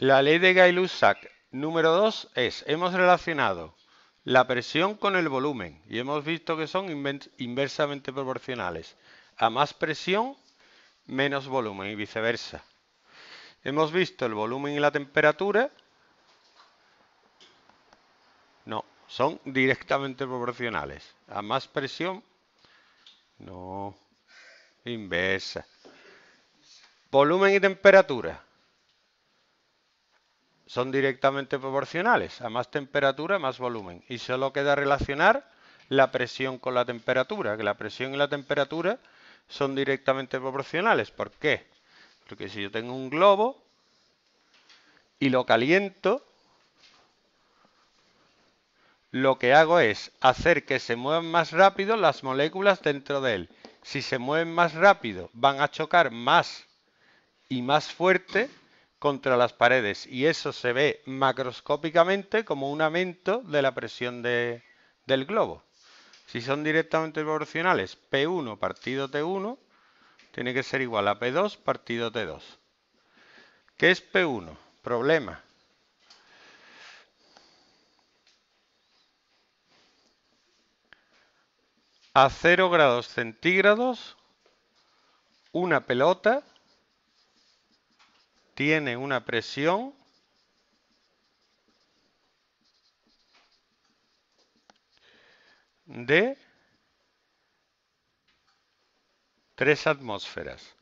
La ley de Gay-Lussac número 2 es, hemos relacionado la presión con el volumen y hemos visto que son inversamente proporcionales. A más presión, menos volumen y viceversa. Hemos visto el volumen y la temperatura. No, son directamente proporcionales. A más presión, no, inversa. Volumen y temperatura son directamente proporcionales. A más temperatura, más volumen. Y solo queda relacionar la presión con la temperatura, que la presión y la temperatura son directamente proporcionales. ¿Por qué? Porque si yo tengo un globo y lo caliento, lo que hago es hacer que se muevan más rápido las moléculas dentro de él. Si se mueven más rápido, van a chocar más y más fuerte contra las paredes y eso se ve macroscópicamente como un aumento de la presión del globo. Si son directamente proporcionales, P1 partido T1 tiene que ser igual a P2 partido T2. ¿Qué es P1? Problema. A 0 grados centígrados, una pelota tiene una presión de 3 atmósferas.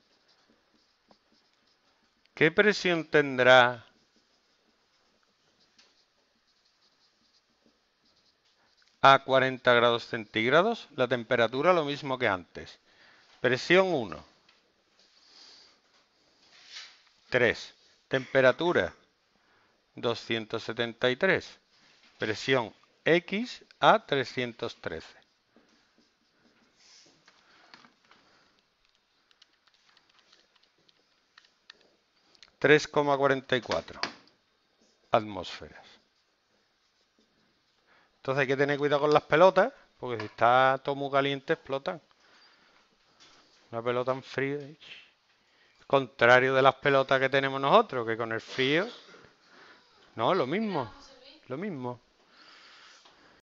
¿Qué presión tendrá a 40 grados centígrados? La temperatura lo mismo que antes. Presión 1. 3. Temperatura 273. Presión X a 313. 3,44 atmósferas. Entonces hay que tener cuidado con las pelotas, porque si está todo muy caliente explotan. Una pelota en frío. Contrario de las pelotas que tenemos nosotros, que con el frío. No, lo mismo. Lo mismo.